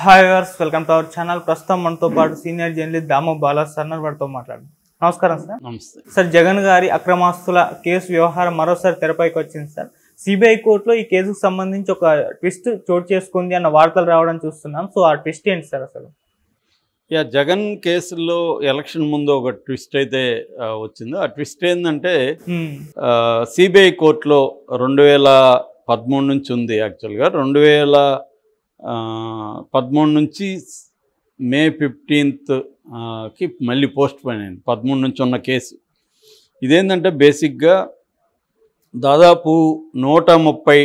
Hi viewers welcome to our channel ప్రస్తుతం మనతో పాటు సీనియర్ జర్నలిస్ట్ దాము బాలా సర్నర్ వాడితో మాట్లాడు నమస్కారం సార్ నమస్తే సార్ జగన్ గారి అక్రమాస్తుల కేసు వ్యవహారం మరోసారి తెరపైకి వచ్చింది సార్ సిబిఐ కోర్టులో ఈ కేసుకు సంబంధించి ఒక ట్విస్ట్ చోటు చేసుకుంది అన్న వార్తలు రావడం చూస్తున్నాం సో ఆ ట్విస్ట్ ఏంటి సార్ అసలు యా జగన్ కేసులో ఎలక్షన్ ముందు ఒక ట్విస్ట్ అయితే వచ్చిందో ఆ ట్విస్ట్ ఏంటంటే సిబిఐ hmm. కోర్టులో రెండు వేల పదమూడు నుంచి ఉంది యాక్చువల్గా రెండు వేల పదమూడు నుంచి మే ఫిఫ్టీన్త్కి మళ్ళీ పోస్ట్ పోయిన పదమూడు నుంచి ఉన్న కేసు ఇదేంటంటే బేసిక్గా దాదాపు నూట ముప్పై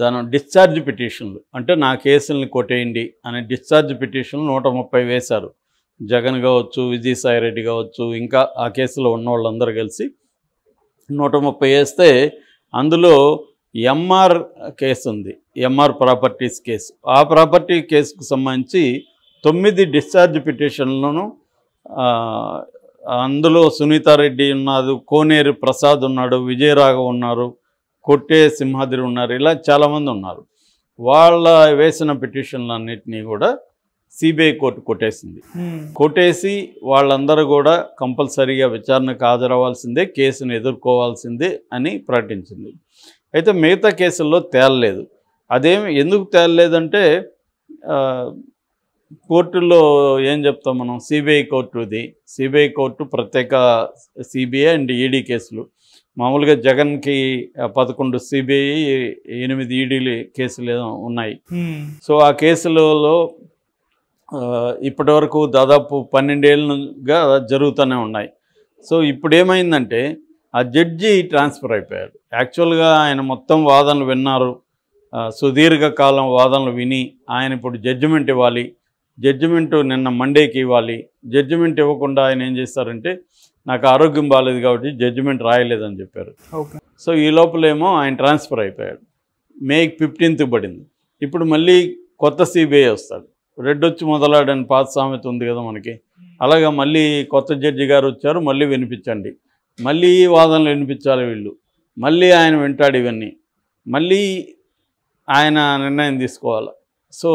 దాని డిశ్చార్జ్ పిటిషన్లు అంటే నా కేసుల్ని కొట్టేయండి అనే డిశ్చార్జ్ పిటిషన్లు నూట ముప్పై వేశారు జగన్ కావచ్చు విజయసాయిరెడ్డి కావచ్చు ఇంకా ఆ కేసులో ఉన్న వాళ్ళందరూ కలిసి నూట ముప్పై వేస్తే అందులో ఎంఆర్ కేసు ఉంది ఎంఆర్ ప్రాపర్టీస్ కేసు ఆ ప్రాపర్టీ కేసుకు సంబంధించి తొమ్మిది డిశ్చార్జ్ పిటిషన్లను అందులో సునీతారెడ్డి ఉన్నారు కోనేరు ప్రసాద్ ఉన్నాడు విజయరాఘవ్ ఉన్నారు కొట్టే సింహాద్రి ఉన్నారు ఇలా చాలామంది ఉన్నారు వాళ్ళ వేసిన పిటిషన్లన్నింటినీ కూడా సిబిఐ కోర్టు కొట్టేసింది కొట్టేసి వాళ్ళందరూ కూడా కంపల్సరీగా విచారణకు హాజరవ్వాల్సిందే కేసును ఎదుర్కోవాల్సిందే అని ప్రకటించింది అయితే మిగతా కేసుల్లో తేలలేదు అదేమి ఎందుకు తేలలేదంటే కోర్టుల్లో ఏం చెప్తాం మనం సిబిఐ కోర్టుది సిబిఐ కోర్టు ప్రత్యేక సిబిఐ అండ్ ఈడీ కేసులు మామూలుగా జగన్కి పదకొండు సిబిఐ ఎనిమిది ఈడీలు కేసులు ఉన్నాయి సో ఆ కేసులలో ఇప్పటి వరకు దాదాపు పన్నెండేళ్ళుగా జరుగుతూనే ఉన్నాయి సో ఇప్పుడు ఏమైందంటే ఆ జడ్జి ట్రాన్స్ఫర్ అయిపోయారు యాక్చువల్గా ఆయన మొత్తం వాదనలు విన్నారు సుదీర్ఘకాలం వాదనలు విని ఆయన ఇప్పుడు జడ్జిమెంట్ ఇవ్వాలి జడ్జిమెంటు నిన్న మండేకి ఇవ్వాలి జడ్జిమెంట్ ఇవ్వకుండా ఆయన ఏం చేస్తారంటే నాకు ఆరోగ్యం బాగాలేదు కాబట్టి జడ్జిమెంట్ రాయలేదని చెప్పారు సో ఈ లోపలేమో ఆయన ట్రాన్స్ఫర్ అయిపోయాడు మే ఫిఫ్టీన్త్ పడింది ఇప్పుడు మళ్ళీ కొత్త సిబిఐ వస్తాడు రెడ్ వచ్చి మొదలాడని పాత సామెత ఉంది కదా మనకి అలాగా మళ్ళీ కొత్త జడ్జి గారు వచ్చారు మళ్ళీ వినిపించండి మళ్ళీ వాదనలు వినిపించాలి వీళ్ళు మళ్ళీ ఆయన వింటాడు ఇవన్నీ మళ్ళీ ఆయన నిర్ణయం తీసుకోవాలి సో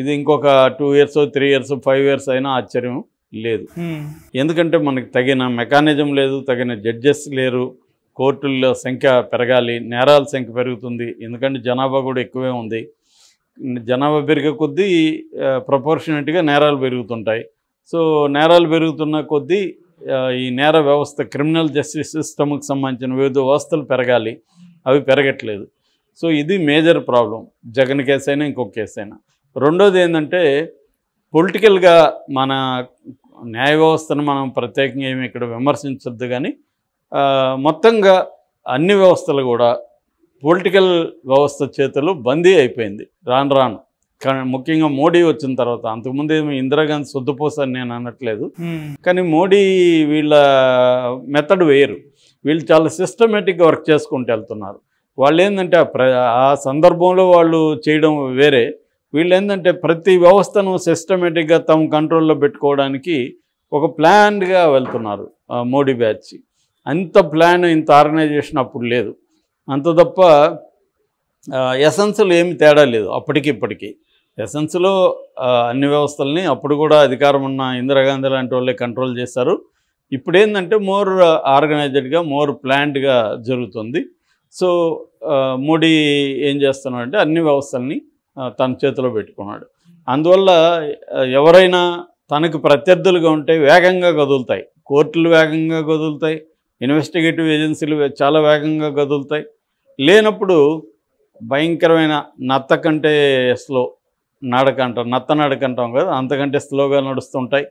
ఇది ఇంకొక two years three years five years అయినా ఆశ్చర్యం లేదు ఎందుకంటే మనకి తగిన మెకానిజం లేదు తగిన జడ్జెస్ లేరు కోర్టుల్లో సంఖ్య పెరగాలి నేరాల సంఖ్య పెరుగుతుంది ఎందుకంటే జనాభా కూడా ఎక్కువే ఉంది జనాభా పెరిగే కొద్దీ ప్రపోర్షనేట్గా నేరాలు పెరుగుతుంటాయి సో నేరాలు పెరుగుతున్న కొద్దీ ఈ నేర వ్యవస్థ క్రిమినల్ జస్టిస్ సిస్టమ్కి సంబంధించిన వివిధ వ్యవస్థలు పెరగాలి అవి పెరగట్లేదు సో ఇది మేజర్ ప్రాబ్లం జగన్ కేసు అయినా ఇంకొక కేసు అయినా రెండోది ఏంటంటే పొలిటికల్గా మన న్యాయ వ్యవస్థను మనం ప్రత్యేకంగా ఏమి ఇక్కడ విమర్శించద్దు కానీ మొత్తంగా అన్ని వ్యవస్థలు కూడా పొలిటికల్ వ్యవస్థ చేతులు బందీ అయిపోయింది రాను రాను కానీ ముఖ్యంగా మోడీ వచ్చిన తర్వాత అంతకుముందు ఏమి ఇందిరాగాంధీ సొద్దుపోస నేను అనట్లేదు hmm. కానీ మోడీ వీళ్ళ మెథడ్ వేరు వీళ్ళు చాలా సిస్టమేటిక్గా వర్క్ చేసుకుంటూ వెళ్తున్నారు వాళ్ళు ఏంటంటే ఆ సందర్భంలో వాళ్ళు చేయడం వేరే వీళ్ళు ఏంటంటే ప్రతి వ్యవస్థను సిస్టమేటిక్గా తమ కంట్రోల్లో పెట్టుకోవడానికి ఒక ప్లాన్గా వెళ్తున్నారు మోడీ బ్యాచ్ అంత ప్లాన్ ఇంత ఆర్గనైజేషన్ అప్పుడు లేదు అంత తప్ప ఎసెన్సులు ఏమి తేడా లేదు అప్పటికిప్పటికీ ఎసెన్స్లో అన్ని వ్యవస్థల్ని అప్పుడు కూడా అధికారం ఉన్న ఇందిరాగాంధీ లాంటి వాళ్ళే కంట్రోల్ చేశారు ఇప్పుడు ఏంటంటే మోర్ ఆర్గనైజ్డ్గా మోర్ ప్లాంట్గా జరుగుతుంది సో మోడీ ఏం చేస్తున్నాడంటే అన్ని వ్యవస్థల్ని తన చేతిలో పెట్టుకున్నాడు అందువల్ల ఎవరైనా తనకు ప్రత్యర్థులుగా ఉంటే వేగంగా కదులుతాయి కోర్టులు వేగంగా కదులుతాయి ఇన్వెస్టిగేటివ్ ఏజెన్సీలు చాలా వేగంగా కదులుతాయి లేనప్పుడు భయంకరమైన నత్త కంటే స్లో నడక అంటాం నత్త నడక అంటాం కదా అంతకంటే స్లోగా నడుస్తుంటాయి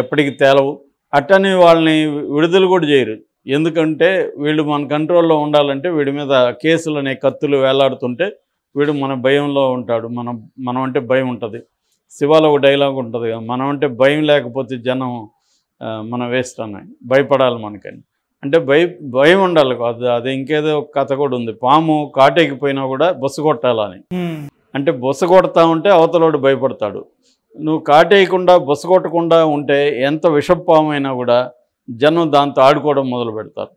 ఎప్పటికి తేలవు అట్టని వాళ్ళని విడుదల కూడా చేయరు ఎందుకంటే వీళ్ళు మన కంట్రోల్లో ఉండాలంటే వీడి మీద కేసులు అనే కత్తులు వేలాడుతుంటే వీడు మన భయంలో ఉంటాడు మనం మనం అంటే భయం ఉంటుంది శివాలో ఒక డైలాగ్ ఉంటుంది మనం అంటే భయం లేకపోతే జనం మనం వేస్ట్ అన్నాయి భయపడాలి మనకని అంటే భయ భయం ఉండాలి అది అది ఇంకేదో కథ కూడా ఉంది పాము కాటేకిపోయినా కూడా బస్సు కొట్టాలని అంటే బొస కొడతా ఉంటే అవతలోడు భయపడతాడు నువ్వు కాటేయకుండా బొస కొట్టకుండా ఉంటే ఎంత విషపామైనా కూడా జనం దాంతో ఆడుకోవడం మొదలు పెడతారు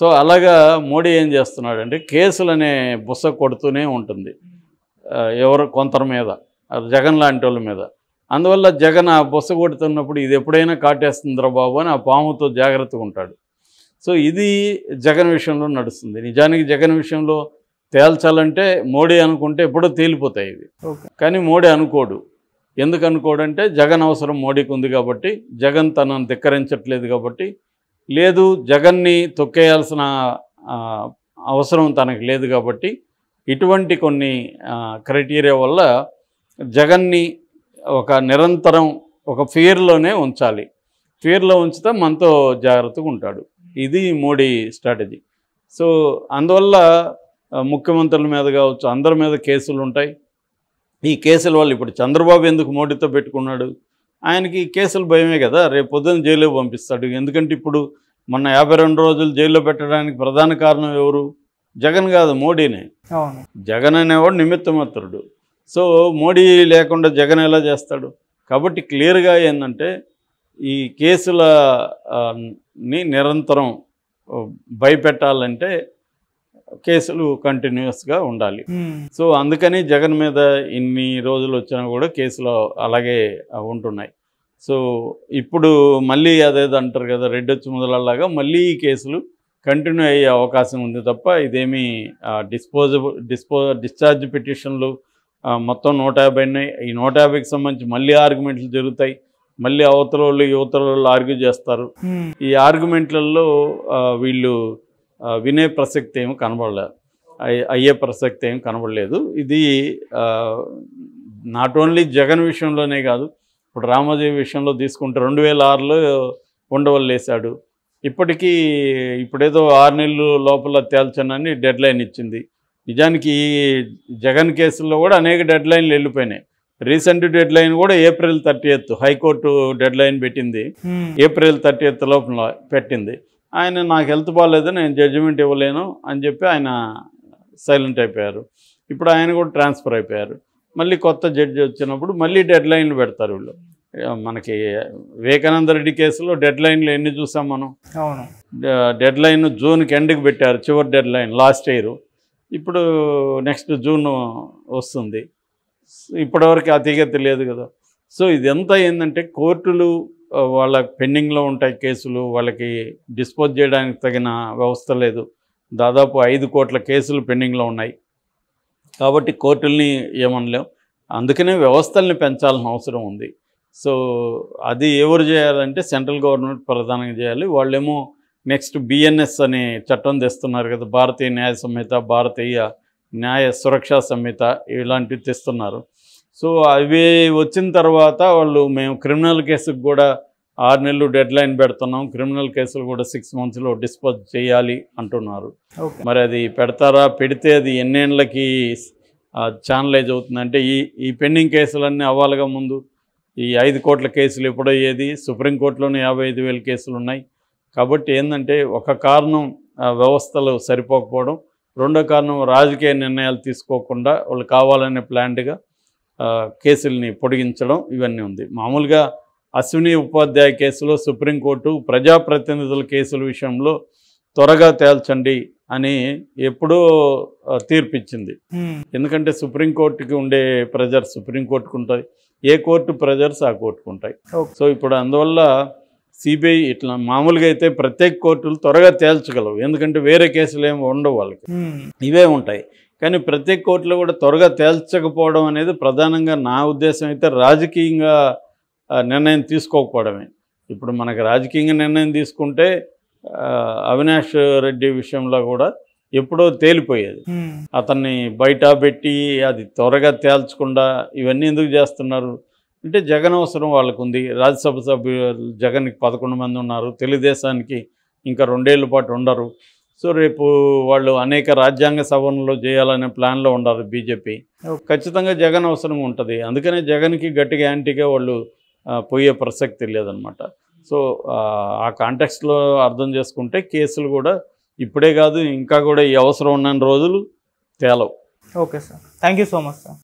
సో అలాగా మోడీ ఏం చేస్తున్నాడంటే కేసులనే బుస కొడుతూనే ఉంటుంది ఎవరు కొంతరి మీద జగన్ లాంటి వాళ్ళ మీద అందువల్ల జగన్ ఆ బుస కొడుతున్నప్పుడు ఇది ఎప్పుడైనా కాటేస్తుందిరా బాబు అని ఆ పాముతో జాగ్రత్తగా ఉంటాడు సో ఇది జగన్ విషయంలో నడుస్తుంది నిజానికి జగన్ విషయంలో తేల్చాలంటే మోడీ అనుకుంటే ఎప్పుడో తేలిపోతాయి ఇవి కానీ మోడీ అనుకోడు ఎందుకు అనుకోడంటే జగన్ అవసరం మోడీకి ఉంది కాబట్టి జగన్ తనను ధిక్కరించట్లేదు కాబట్టి లేదు జగన్ని తొక్కేయాల్సిన అవసరం తనకు లేదు కాబట్టి ఇటువంటి కొన్ని క్రైటీరియా వల్ల జగన్ని ఒక నిరంతరం ఒక ఫియర్లోనే ఉంచాలి ఫియర్లో ఉంచితే మనతో జాగ్రత్తగా ఉంటాడు ఇది మోడీ స్ట్రాటజీ సో అందువల్ల ముఖ్యమంత్రుల మీద కావచ్చు అందరి మీద కేసులు ఉంటాయి ఈ కేసుల వల్ల ఇప్పుడు చంద్రబాబు ఎందుకు మోడీతో పెట్టుకున్నాడు ఆయనకి ఈ కేసులు భయమే కదా రేపు పొద్దున్న జైల్లో పంపిస్తాడు ఎందుకంటే ఇప్పుడు మొన్న యాభై రెండు రోజులు జైల్లో పెట్టడానికి ప్రధాన కారణం ఎవరు జగన్ కాదు మోడీనే జగన్ అనేవాడు నిమిత్తమాత్రుడు సో మోడీ లేకుండా జగన్ ఎలా చేస్తాడు కాబట్టి క్లియర్గా ఏంటంటే ఈ కేసులని నిరంతరం భయపెట్టాలంటే కేసులు కంటిన్యూస్గా ఉండాలి సో అందుకని జగన్ మీద ఇన్ని రోజులు వచ్చినా కూడా కేసులు అలాగే ఉంటున్నాయి సో ఇప్పుడు మళ్ళీ అదేదో అంటారు కదా రెడ్డి వచ్చి మొదలలాగా మళ్ళీ ఈ కేసులు కంటిన్యూ అయ్యే అవకాశం ఉంది తప్ప ఇదేమీ డిస్పోజబుల్ డిస్పో డిశ్చార్జ్ పిటిషన్లు మొత్తం నూట యాభైని ఈ నూట యాభైకి సంబంధించి మళ్ళీ ఆర్గ్యుమెంట్లు జరుగుతాయి మళ్ళీ అవతల వాళ్ళు యువతల వాళ్ళు ఆర్గ్యూ చేస్తారు ఈ ఆర్గ్యుమెంట్లలో వీళ్ళు వినే ప్రసక్తి ఏమి కనబడలే అయ్యే ప్రసక్తి ఏమి కనబడలేదు ఇది నాట్ ఓన్లీ జగన్ విషయంలోనే కాదు ఇప్పుడు రామోజీ విషయంలో తీసుకుంటే రెండు వేల ఆరులో ఉండవల్లేశాడు ఇప్పటికీ ఇప్పుడేదో ఆరు నెలలు లోపల తేల్చనని డెడ్ లైన్ ఇచ్చింది నిజానికి జగన్ కేసుల్లో కూడా అనేక డెడ్ లైన్లు వెళ్ళిపోయినాయి రీసెంట్ డెడ్ లైన్ కూడా April thirty eighth high court deadline పెట్టింది ఏప్రిల్ థర్టీ ఎయిత్ లోపల పెట్టింది ఆయన నాకు హెల్త్ బాగాలేదు నేను జడ్జిమెంట్ ఇవ్వలేను అని చెప్పి ఆయన సైలెంట్ అయిపోయారు ఇప్పుడు ఆయన కూడా ట్రాన్స్ఫర్ అయిపోయారు మళ్ళీ కొత్త జడ్జి వచ్చినప్పుడు మళ్ళీ డెడ్ లైన్లు పెడతారు వీళ్ళు మనకి వివేకానంద రెడ్డి కేసులో డెడ్ లైన్లు ఎన్ని చూసాం మనం అవును డెడ్ లైన్ జూన్కి ఎండ్కి పెట్టారు చివరి డెడ్ లైన్ లాస్ట్ ఇయర్ ఇప్పుడు నెక్స్ట్ జూన్ వస్తుంది ఇప్పటివరకు అతిగా లేదు కదా సో ఇది ఎంత ఏంటంటే కోర్టులు వాళ్ళ పెండింగ్లో ఉంటాయి కేసులు వాళ్ళకి డిస్పోజ్ చేయడానికి తగిన వ్యవస్థ లేదు దాదాపు ఐదు కోట్ల కేసులు పెండింగ్లో ఉన్నాయి కాబట్టి కోర్టుల్ని ఏమనలేం అందుకనే వ్యవస్థల్ని పెంచాల్సిన అవసరం ఉంది సో అది ఎవరు చేయాలంటే సెంట్రల్ గవర్నమెంట్ ప్రధానంగా చేయాలి వాళ్ళేమో నెక్స్ట్ బిఎన్ఎస్ అనే చట్టం తెస్తున్నారు కదా భారతీయ న్యాయ సంహిత భారతీయ న్యాయ సురక్షా సంహిత ఇలాంటివి తెస్తున్నారు సో అవి వచ్చిన తర్వాత వాళ్ళు మేము క్రిమినల్ కేసుకు కూడా ఆరు నెలలు డెడ్ లైన్ పెడుతున్నాం క్రిమినల్ కేసులు కూడా సిక్స్ మంత్స్లో డిస్పోజ్ చేయాలి అంటున్నారు మరి అది పెడతారా పెడితే అది ఎన్నేళ్ళకి ఛానలైజ్ అవుతుందంటే ఈ ఈ పెండింగ్ కేసులన్నీ అవ్వాలిగా ముందు ఈ ఐదు కోట్ల కేసులు ఎప్పుడయ్యేది సుప్రీంకోర్టులోనే యాభై ఐదు వేల కేసులు ఉన్నాయి కాబట్టి ఏంటంటే ఒక కారణం వ్యవస్థలు సరిపోకపోవడం రెండో కారణం రాజకీయ నిర్ణయాలు తీసుకోకుండా వాళ్ళు కావాలనే ప్లాంట్గా కేసుల్ని పొడిగించడం ఇవన్నీ ఉంది మామూలుగా అశ్విని ఉపాధ్యాయ కేసులో సుప్రీంకోర్టు ప్రజాప్రతినిధుల కేసుల విషయంలో త్వరగా తేల్చండి అని ఎప్పుడో తీర్పిచ్చింది ఎందుకంటే సుప్రీంకోర్టుకి ఉండే ప్రెజర్ సుప్రీంకోర్టుకు ఉంటుంది ఏ కోర్టు ప్రెజర్స్ ఆ కోర్టుకు ఉంటాయి సో ఇప్పుడు అందువల్ల సిబిఐ ఇట్లా మామూలుగా అయితే ప్రత్యేక కోర్టులు త్వరగా తేల్చగలవు ఎందుకంటే వేరే కేసులు ఏమి ఉండవు వాళ్ళకి ఇవే ఉంటాయి కానీ ప్రతి కోర్టులో కూడా త్వరగా తేల్చకపోవడం అనేది ప్రధానంగా నా ఉద్దేశం అయితే రాజకీయంగా నిర్ణయం తీసుకోకపోవడమే ఇప్పుడు మనకు రాజకీయంగా నిర్ణయం తీసుకుంటే అవినాష్ రెడ్డి విషయంలో కూడా ఎప్పుడో తేలిపోయేది అతన్ని బయట పెట్టి అది త్వరగా తేల్చకుండా ఇవన్నీ ఎందుకు చేస్తున్నారు అంటే జగన్ అవసరం వాళ్ళకు ఉంది రాజ్యసభ సభ్యులు జగన్కి పదకొండు మంది ఉన్నారు తెలుగుదేశానికి ఇంకా రెండేళ్ల పాటు ఉండరు సో రేపు వాళ్ళు అనేక రాజ్యాంగ సవరణలు చేయాలనే ప్లాన్లో ఉండాలి బీజేపీ ఖచ్చితంగా జగన్ అవసరం ఉంటుంది అందుకనే జగన్కి గట్టిగా యాంటీగా వాళ్ళు పోయే ప్రసక్తి లేదనమాట సో ఆ కాంటెక్స్లో అర్థం చేసుకుంటే కేసులు కూడా ఇప్పుడే కాదు ఇంకా కూడా ఈ అవసరం ఉన్న రోజులు తేలవు okay sir thank so much sir